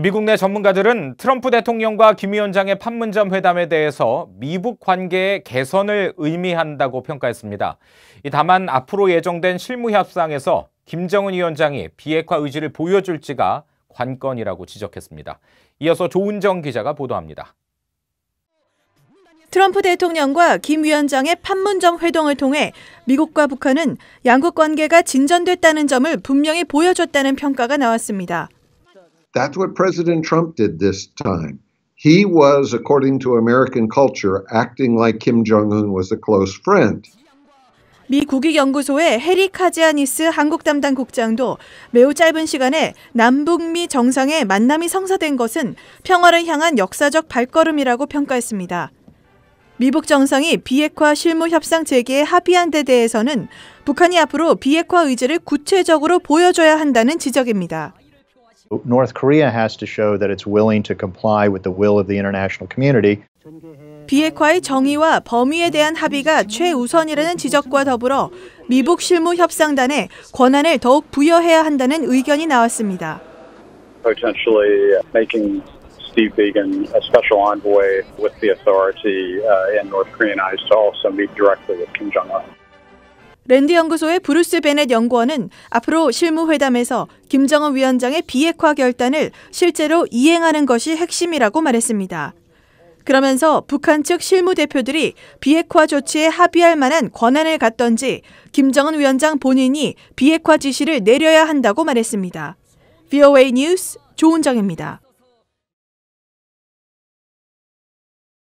미국 내 전문가들은 트럼프 대통령과 김 위원장의 판문점 회담에 대해서 미북 관계의 개선을 의미한다고 평가했습니다. 다만 앞으로 예정된 실무 협상에서 김정은 위원장이 비핵화 의지를 보여줄지가 관건이라고 지적했습니다. 이어서 조은정 기자가 보도합니다. 트럼프 대통령과 김 위원장의 판문점 회동을 통해 미국과 북한은 양국 관계가 진전됐다는 점을 분명히 보여줬다는 평가가 나왔습니다. That's what President Trump did this time. He was, according to American culture, acting like Kim Jong un was a close friend. 미 국익연구소의 해리 카지아니스 한국 담당 국장도 매우 짧은 시간에 남북미 정상의 만남이 성사된 것은 평화를 향한 역사적 발걸음이라고 평가했습니다. 미북 정상이 비핵화 실무 협상 재개에 합의한 데 대해서는 북한이 앞으로 비핵화 의지를 구체적으로 보여줘야 한다는 지적입니다. North Korea has to show that it's willing to comply with the will of the international community. 비핵화의 정의와 범위에 대한 합의가 최우선이라는 지적과 더불어 미북 실무 협상단에 권한을 더욱 부여해야 한다는 의견이 나왔습니다. Potentially making Steve Began a special envoy with the authority uh, in North Korean eyes to also meet directly with Kim Jong Un. 랜드 연구소의 브루스 베넷 연구원은 앞으로 실무회담에서 김정은 위원장의 비핵화 결단을 실제로 이행하는 것이 핵심이라고 말했습니다. 그러면서 북한 측 실무 대표들이 비핵화 조치에 합의할 만한 권한을 갖던지 김정은 위원장 본인이 비핵화 지시를 내려야 한다고 말했습니다. VOA 뉴스 조은정입니다.